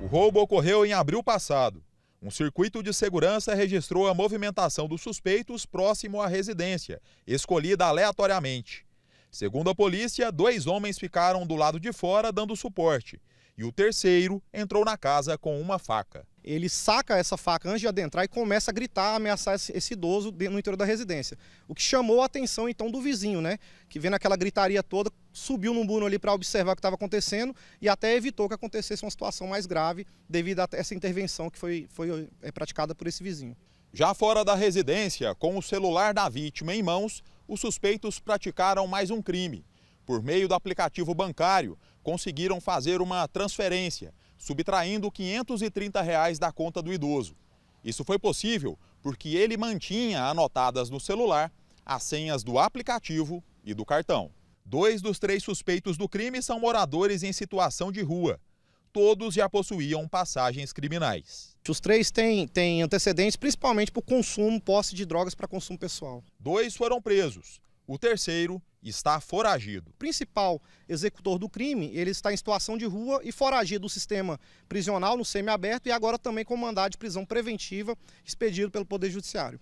O roubo ocorreu em abril passado. Um circuito de segurança registrou a movimentação dos suspeitos próximo à residência, escolhida aleatoriamente. Segundo a polícia, dois homens ficaram do lado de fora dando suporte e o terceiro entrou na casa com uma faca ele saca essa faca antes de adentrar e começa a gritar, a ameaçar esse idoso no interior da residência. O que chamou a atenção então do vizinho, né? Que vendo aquela gritaria toda, subiu num muro ali para observar o que estava acontecendo e até evitou que acontecesse uma situação mais grave devido a essa intervenção que foi, foi é, praticada por esse vizinho. Já fora da residência, com o celular da vítima em mãos, os suspeitos praticaram mais um crime. Por meio do aplicativo bancário, conseguiram fazer uma transferência subtraindo R$ 530 reais da conta do idoso. Isso foi possível porque ele mantinha anotadas no celular as senhas do aplicativo e do cartão. Dois dos três suspeitos do crime são moradores em situação de rua. Todos já possuíam passagens criminais. Os três têm, têm antecedentes principalmente por consumo, posse de drogas para consumo pessoal. Dois foram presos. O terceiro está foragido. O principal executor do crime, ele está em situação de rua e foragido do sistema prisional no semiaberto e agora também com mandado de prisão preventiva expedido pelo Poder Judiciário.